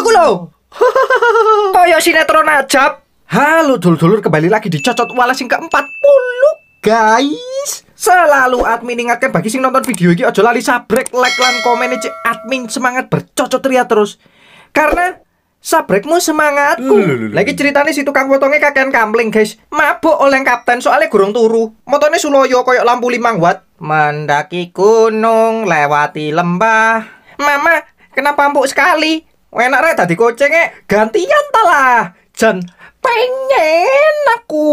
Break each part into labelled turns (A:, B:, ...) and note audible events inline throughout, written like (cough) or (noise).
A: aku lho. (laughs) Koyo sinetron ajab. Halo dulur-dulur kembali lagi di Cocot Walas sing ke-40 guys Selalu admin ingatkan bagi sing nonton video ini Ojo lali sabrek, like, lan, komen aja Admin semangat bercocot ria terus Karena sabrekmu semangatku Lagi ceritanya si tukang potongnya kakean kamling guys Mabuk oleh kapten soalnya gurung turu Motornya suloyo koyok lampu limang watt Mendaki gunung, lewati lembah Mama, kenapa empuk sekali? Enak rek tadi kucingnya eh, gantian talah. Jan pengen aku.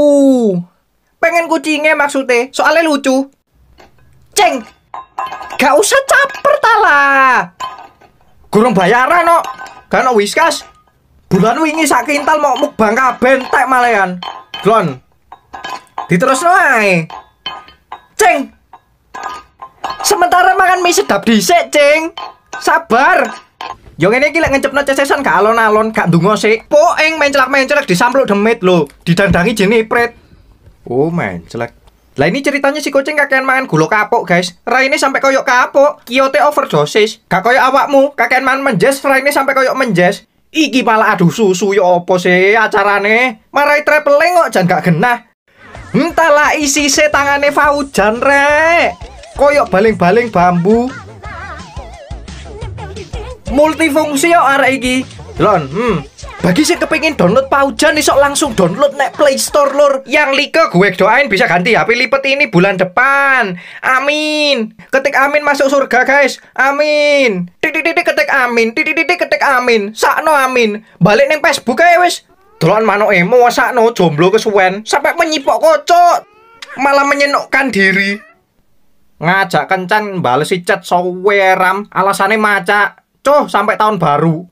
A: Pengen kucingnya maksudnya, soalnya lucu. Ceng, gak usah caper tala Gurung bayaran no. no whiskas. Bulan wingi sak kintal mau mukbang kabeh entek malayan Glon. diterus ae. Ceng. Sementara makan mie sedap dhisik, Ceng. Sabar. Yo ini iki lek ngecepno cecesan gak alon-alon, gak eng sik. Poeng mencelak-mencelak disampluk demit lho, didandangi jeniprit. Oh, mencelak. Lah ini ceritanya si kucing kakek mangan gula kapok, guys. ini sampai koyok kapok, kiote overdosis. Gak koyok awakmu, kakean mangan menjes, ini sampai koyok menjes. Iki malah aduh susu yo opo sih acarane? Marai traveling kok jangan gak genah. Entahlah isi se tangane Faujan rek. Koyok baling-baling bambu multifungsi yo arek iki. Lon, hmm. Bagi sih kepingin download paujan isok langsung download nek Play Store lor. Yang liga gue doain bisa ganti HP lipet ini bulan depan. Amin. Ketik amin masuk surga, guys. Amin. Titik titik ketik amin. Titik titik ketik amin. Sakno amin. Balik neng Facebook ya wes. Dolan mano emo sakno jomblo kesuwen sampai menyipok kocok. Malah menyenokkan diri. Ngajak kencan balesi si chat ram alasannya macak Coh sampai tahun baru